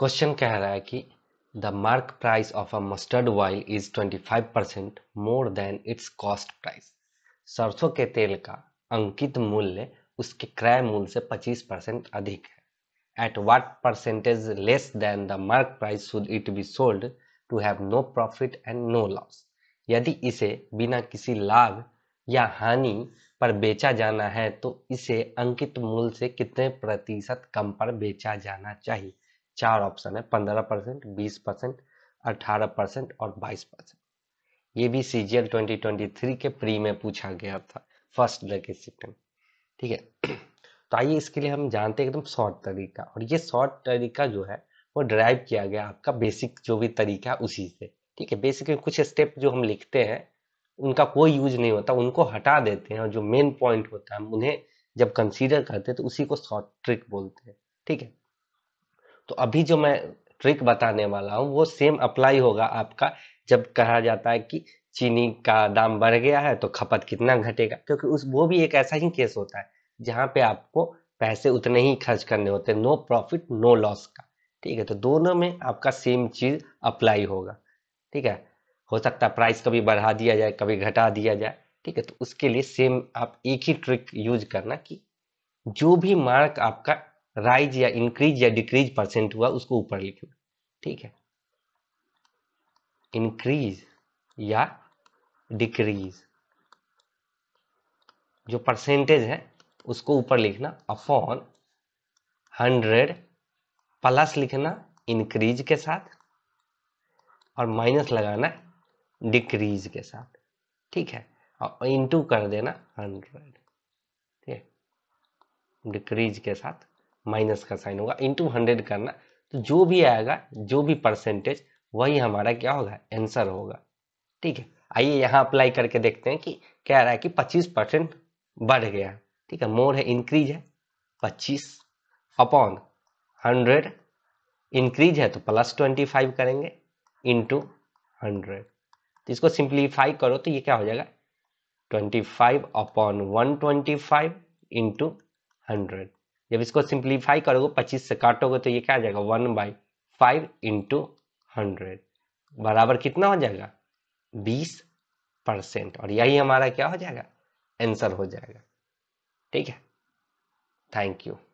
question कह रहा है कि the mark price of a mustard oil is 25 percent more than its cost price सरसों के तेल का अंकित मूल्य उसके क्रय मूल्य से 25 परसेंट अधिक है at what percentage less than the mark price should it be sold to have no profit and no loss यदि इसे बिना किसी लाभ या हानि पर बेचा जाना है तो इसे अंकित मूल्य से कितने प्रतिशत कम पर बेचा जाना चाहिए चार ऑप्शन है पंद्रह परसेंट बीस परसेंट अठारह परसेंट और बाईस परसेंट ये भी C G twenty twenty three के प्री में पूछा गया था फर्स्ट लेके सिस्टम ठीक है तो आइए इसके लिए हम जानते हैं एकदम शॉर्ट तरीका और ये शॉर्ट तरीका जो है वो ड्राइव किया गया आपका बेसिक जो भी तरीका है उसी से ठीक है बेसिक में कुछ स्टेप जो हम लिखते हैं उनका कोई यूज नहीं होता उनको हटा देते हैं और जो मेन पॉइंट होता है हम उन्हें जब कंसीडर करते हैं तो उसी को शॉर्ट ट्रिक बोलते हैं ठीक है तो अभी जो मैं ट्रिक बताने वाला हूँ वो सेम अप्लाई होगा आपका जब कहा जाता है कि चीनी का दाम बढ़ गया है तो खपत कितना घटेगा क्योंकि उस वो भी एक ऐसा ही केस होता है जहाँ पे आपको पैसे उतने ही खर्च करने होते हैं नो प्रॉफिट नो लॉस का ठीक है तो दोनों में आपका सेम चीज़ अप्लाई होगा ठीक है हो सकता है प्राइस कभी बढ़ा दिया जाए कभी घटा दिया जाए ठीक है तो उसके लिए सेम आप एक ही ट्रिक यूज करना कि जो भी मार्क आपका राइज या इंक्रीज या डिक्रीज परसेंट हुआ उसको ऊपर लिखना ठीक है इंक्रीज या डिक्रीज जो परसेंटेज है उसको ऊपर लिखना अपॉन हंड्रेड प्लस लिखना इंक्रीज के साथ और माइनस लगाना डिक्रीज के साथ ठीक है और इंटू कर देना हंड्रेड ठीक है डिक्रीज के साथ माइनस का साइन होगा इंटू हंड्रेड करना तो जो भी आएगा जो भी परसेंटेज वही हमारा क्या होगा आंसर होगा ठीक है आइए यहाँ अप्लाई करके देखते हैं कि क्या रहा है कि पच्चीस परसेंट बढ़ गया ठीक है मोर है इंक्रीज है पच्चीस अपॉन हंड्रेड इंक्रीज है तो प्लस ट्वेंटी फाइव करेंगे इंटू हंड्रेड तो इसको सिंप्लीफाई करो तो ये क्या हो जाएगा twenty five upon one twenty five into hundred जब इसको सिंप्लीफाई करोगे पच्चीस से काटोगे तो ये क्या आ जाएगा one by five into hundred बराबर कितना हो जाएगा बीस परसेंट और यही हमारा क्या हो जाएगा आंसर हो जाएगा ठीक है थैंक यू